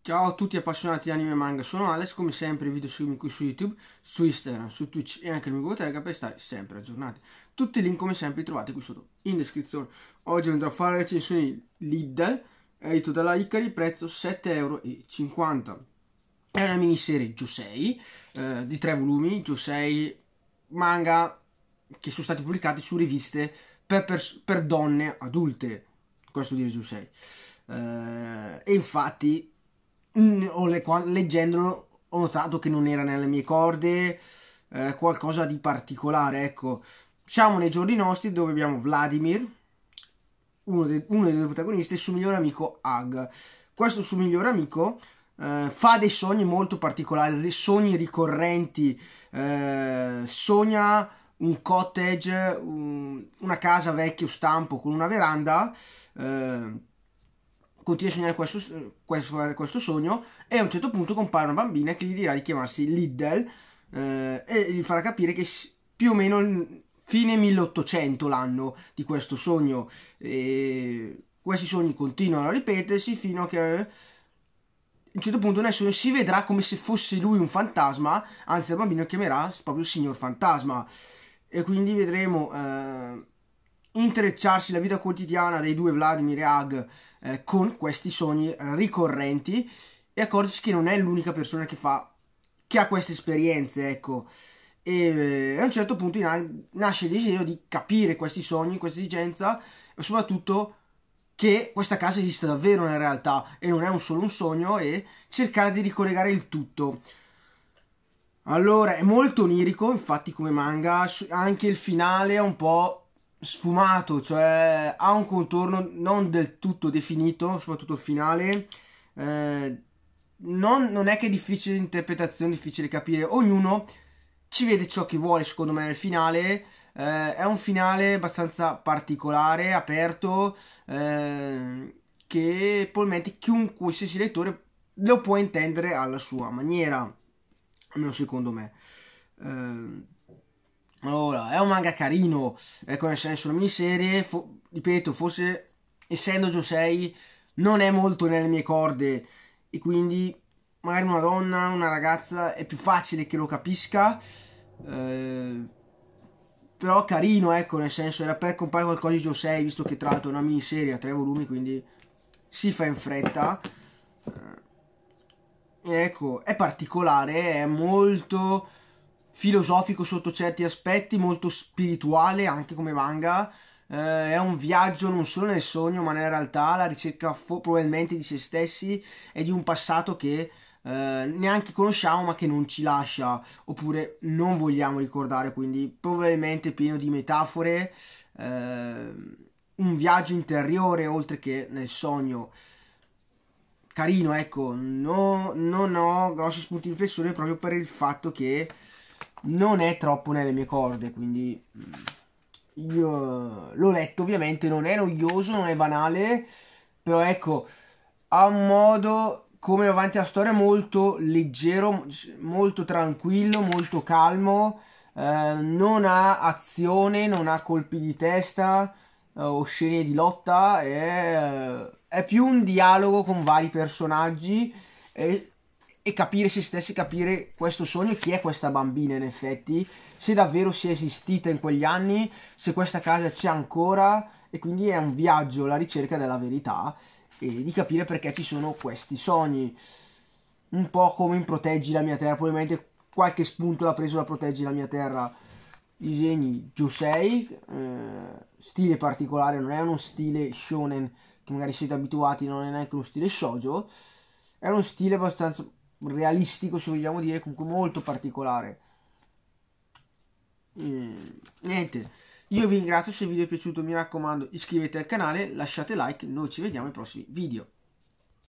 Ciao a tutti appassionati di anime e manga, sono Alex, come sempre video seguimi qui su YouTube, su Instagram, su Twitch e anche in biblioteca per stare sempre aggiornati. Tutti i link come sempre li trovate qui sotto in descrizione. Oggi andrò a fare la recensione Lidl, edito dalla Icari, prezzo 7,50€. È una miniserie Giusei eh, di tre volumi, Giusei manga che sono stati pubblicati su riviste per, per, per donne adulte, questo dire Giusei. Eh, e infatti, mh, le, leggendolo, ho notato che non era nelle mie corde eh, qualcosa di particolare. Ecco, siamo nei giorni nostri dove abbiamo Vladimir, uno, de, uno dei due protagonisti, e il suo migliore amico Hag. Questo suo migliore amico eh, fa dei sogni molto particolari, dei sogni ricorrenti, eh, sogna un cottage, un, una casa vecchio stampo con una veranda, eh, continua a sognare questo, questo, questo, sogno e a un certo punto compare una bambina che gli dirà di chiamarsi Liddell eh, e gli farà capire che più o meno fine 1800 l'anno di questo sogno e questi sogni continuano a ripetersi fino a che a un certo punto nessuno si vedrà come se fosse lui un fantasma, anzi il bambino chiamerà proprio il signor fantasma. E quindi vedremo eh, intrecciarsi la vita quotidiana dei due Vladimir e Hag eh, con questi sogni ricorrenti e accorgersi che non è l'unica persona che, fa, che ha queste esperienze, ecco. E eh, a un certo punto nasce il desiderio di capire questi sogni, questa esigenza e soprattutto che questa casa esiste davvero nella realtà e non è un solo un sogno e cercare di ricollegare il tutto. Allora, è molto onirico, infatti come manga, anche il finale è un po' sfumato, cioè ha un contorno non del tutto definito, soprattutto il finale. Eh, non, non, è che è difficile interpretazione, difficile capire, ognuno ci vede ciò che vuole secondo me nel finale, eh, è un finale abbastanza particolare, aperto, eh, che probabilmente chiunque, qualsiasi lettore lo può intendere alla sua maniera, almeno secondo me. Eh, allora, è un manga carino, ecco nel senso una miniserie, fo- ripeto, forse essendo Josei non è molto nelle mie corde e quindi magari una donna, una ragazza è più facile che lo capisca. Eh, però carino, ecco, nel senso era per comprare qualcosa di 6, visto che tra l'altro è una miniserie a tre volumi, quindi si fa in fretta. E eh, ecco, è particolare, è molto filosofico sotto certi aspetti, molto spirituale anche come manga. Eh, è un viaggio non solo nel sogno, ma nella realtà, la ricerca probabilmente di se stessi e di un passato che eh, neanche conosciamo ma che non ci lascia oppure non vogliamo ricordare, quindi probabilmente pieno di metafore, eh, un viaggio interiore oltre che nel sogno. Carino, ecco, no, non ho grossi spunti di riflessione proprio per il fatto che non è troppo nelle mie corde, quindi mm, io l'ho letto ovviamente, non è noioso, non è banale, però ecco, ha un modo come avanti la storia molto leggero, molto tranquillo, molto calmo, eh, non ha azione, non ha colpi di testa eh, o scene di lotta, è, eh, è, più un dialogo con vari personaggi e, e capire se stessi, capire questo sogno e chi è questa bambina in effetti, se davvero sia esistita in quegli anni, se questa casa c'è ancora e quindi è un viaggio, la ricerca della verità e di capire perché ci sono questi sogni. Un po' come in Proteggi la mia terra, probabilmente qualche spunto l'ha preso da Proteggi la mia terra. Disegni Josei, eh, stile particolare, non è uno stile shonen che magari siete abituati, non è neanche uno stile shoujo, è uno stile abbastanza realistico, se vogliamo dire, comunque molto particolare. Mm, niente io vi ringrazio se il video è piaciuto, mi raccomando iscrivetevi al canale, lasciate like, noi ci vediamo ai prossimi video.